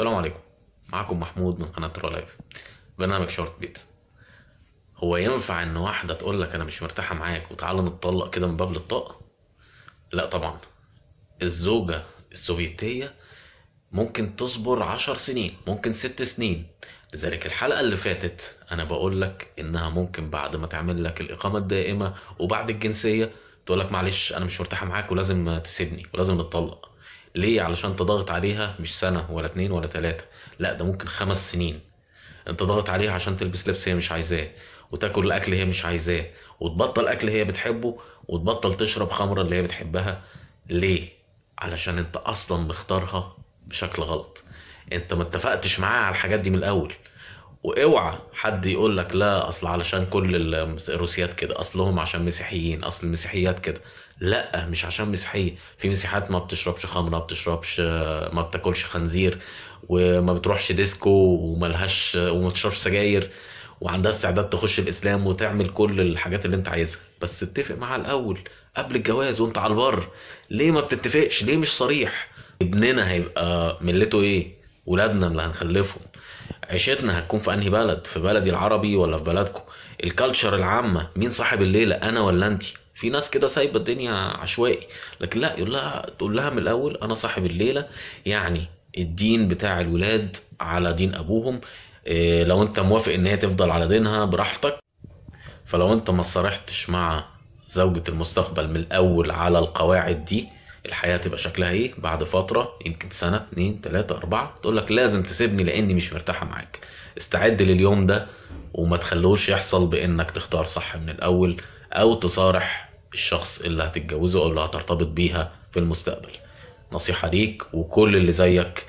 السلام عليكم معاكم محمود من قناة لايف برنامج شورت بيت هو ينفع ان واحدة تقول لك انا مش مرتاحة معاك وتعالى نتطلق كده من باب للطاق لا طبعا الزوجة السوفيتية ممكن تصبر عشر سنين ممكن ست سنين لذلك الحلقة اللي فاتت أنا بقول لك إنها ممكن بعد ما تعمل لك الإقامة الدائمة وبعد الجنسية تقول لك معلش أنا مش مرتاحة معاك ولازم تسيبني ولازم نتطلق ليه علشان انت ضاغط عليها مش سنه ولا اتنين ولا تلاته لا ده ممكن خمس سنين انت ضاغط عليها عشان تلبس لبس هي مش عايزاه وتاكل الاكل هي مش عايزاه وتبطل اكل هي بتحبه وتبطل تشرب خمره اللي هي بتحبها ليه علشان انت اصلا مختارها بشكل غلط انت ما اتفقتش معاها على الحاجات دي من الاول واوعى حد يقول لك لا اصل علشان كل الروسيات كده اصلهم عشان مسيحيين اصل المسيحيات كده لا مش عشان مسيحيه في مسيحات ما بتشربش خمره ما بتشربش ما بتاكلش خنزير وما بتروحش ديسكو وملهاش وما بتشربش سجاير وعندها استعداد تخش الاسلام وتعمل كل الحاجات اللي انت عايزها بس اتفق معاها الاول قبل الجواز وانت على البر ليه ما بتتفقش ليه مش صريح ابننا هيبقى ملته ايه ولادنا اللي هنخلفهم عيشتنا هتكون في انهي بلد في بلدي العربي ولا في بلدكم الكالتشر العامه مين صاحب الليله انا ولا انت في ناس كده سايبه الدنيا عشوائي لكن لا يقول لها تقول لها من الاول انا صاحب الليله يعني الدين بتاع الولاد على دين ابوهم إيه لو انت موافق ان هي تفضل على دينها براحتك فلو انت ما صرحتش مع زوجة المستقبل من الاول على القواعد دي الحياه تبقى شكلها ايه بعد فتره يمكن سنه اتنين تلاته اربعه تقول لك لازم تسيبني لاني مش مرتاحه معاك استعد لليوم ده وما تخلوش يحصل بانك تختار صح من الاول او تصارح الشخص اللي هتتجوزه او اللي هترتبط بيها في المستقبل نصيحه ليك وكل اللي زيك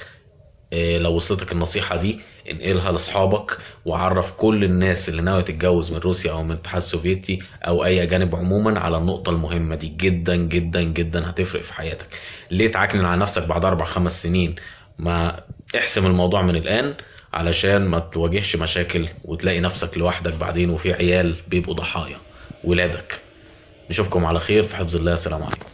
إيه، لو وصلتك النصيحة دي انقلها لاصحابك وعرف كل الناس اللي ناوية تتجوز من روسيا او من الاتحاد السوفيتي او اي اجانب عموما على النقطة المهمة دي جدا جدا جدا هتفرق في حياتك ليه تعكنن على نفسك بعد اربع خمس سنين ما احسم الموضوع من الان علشان ما تواجهش مشاكل وتلاقي نفسك لوحدك بعدين وفي عيال بيبقوا ضحايا ولادك نشوفكم على خير في حفظ الله السلام عليكم